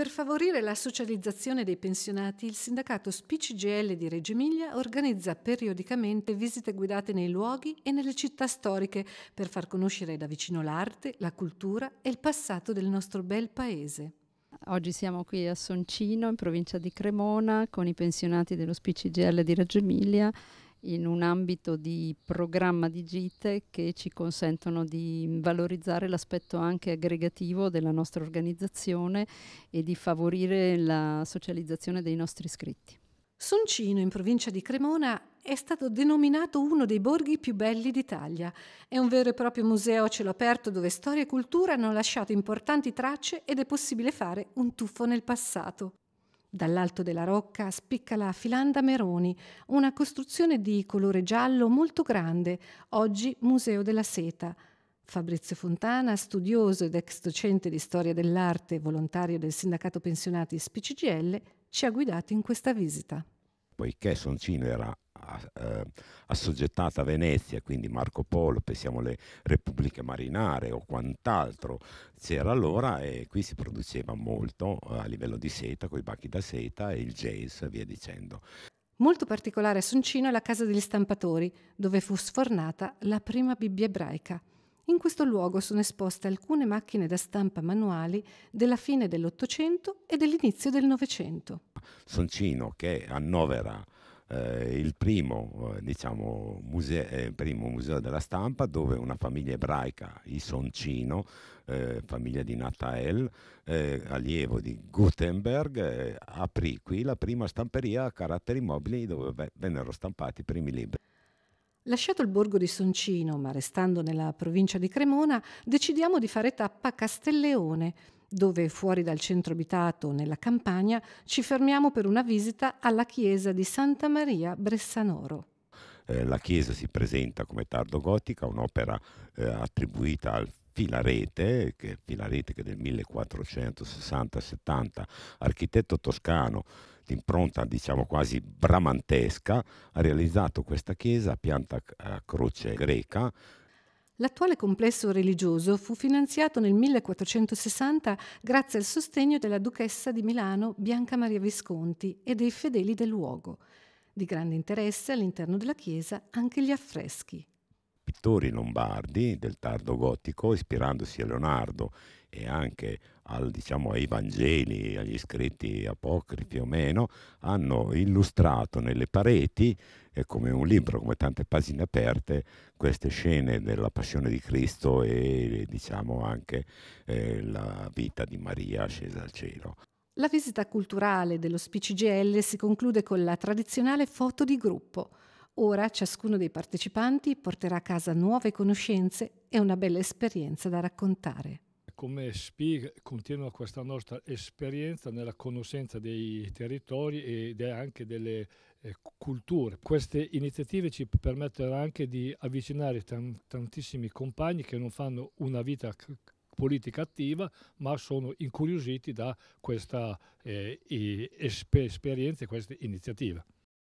Per favorire la socializzazione dei pensionati, il sindacato SPCGL di Reggio Emilia organizza periodicamente visite guidate nei luoghi e nelle città storiche per far conoscere da vicino l'arte, la cultura e il passato del nostro bel paese. Oggi siamo qui a Soncino, in provincia di Cremona, con i pensionati dello SPCGL di Reggio Emilia in un ambito di programma di gite che ci consentono di valorizzare l'aspetto anche aggregativo della nostra organizzazione e di favorire la socializzazione dei nostri iscritti. Soncino, in provincia di Cremona, è stato denominato uno dei borghi più belli d'Italia. È un vero e proprio museo a cielo aperto dove storia e cultura hanno lasciato importanti tracce ed è possibile fare un tuffo nel passato. Dall'alto della rocca spicca la Filanda Meroni, una costruzione di colore giallo molto grande, oggi Museo della Seta. Fabrizio Fontana, studioso ed ex docente di storia dell'arte e volontario del sindacato pensionati SPCGL, ci ha guidato in questa visita. Poiché Soncino era eh, assoggettata a Venezia, quindi Marco Polo, pensiamo alle repubbliche marinare o quant'altro c'era allora e qui si produceva molto eh, a livello di seta, con i bacchi da seta e il jazz e via dicendo. Molto particolare a Soncino è la casa degli stampatori, dove fu sfornata la prima Bibbia ebraica. In questo luogo sono esposte alcune macchine da stampa manuali della fine dell'Ottocento e dell'inizio del Novecento. Soncino, che annovera eh, il primo, eh, diciamo, museo, eh, primo, museo, della stampa dove una famiglia ebraica, i Soncino, eh, famiglia di Natael, allievo di Gutenberg, aprì qui la prima stamperia a caratteri mobili dove vennero stampati i primi libri. Lasciato il borgo di Soncino, ma restando nella provincia di Cremona, decidiamo di fare tappa a Castelleone, dove fuori dal centro abitato, nella campagna, ci fermiamo per una visita alla chiesa di Santa Maria Bressanoro eh, la chiesa si presenta come tardogotica, un'opera eh, attribuita al Filarete, che, Filarete che del 1460-70, architetto toscano impronta diciamo quasi bramantesca, ha realizzato questa chiesa a pianta eh, a croce greca L'attuale complesso religioso fu finanziato nel 1460 grazie al sostegno della duchessa di Milano Bianca Maria Visconti e dei fedeli del luogo. Di grande interesse all'interno della chiesa anche gli affreschi pittori lombardi del tardo gotico, ispirandosi a Leonardo e anche al, diciamo, ai Vangeli, agli scritti apocrifi o meno, hanno illustrato nelle pareti, eh, come un libro, come tante pagine aperte, queste scene della passione di Cristo e diciamo anche eh, la vita di Maria scesa al cielo. La visita culturale dello SPCGL si conclude con la tradizionale foto di gruppo Ora ciascuno dei partecipanti porterà a casa nuove conoscenze e una bella esperienza da raccontare. Come SPIG continua questa nostra esperienza nella conoscenza dei territori e anche delle eh, culture. Queste iniziative ci permettono anche di avvicinare tantissimi compagni che non fanno una vita politica attiva, ma sono incuriositi da questa eh, esperienza e queste iniziative.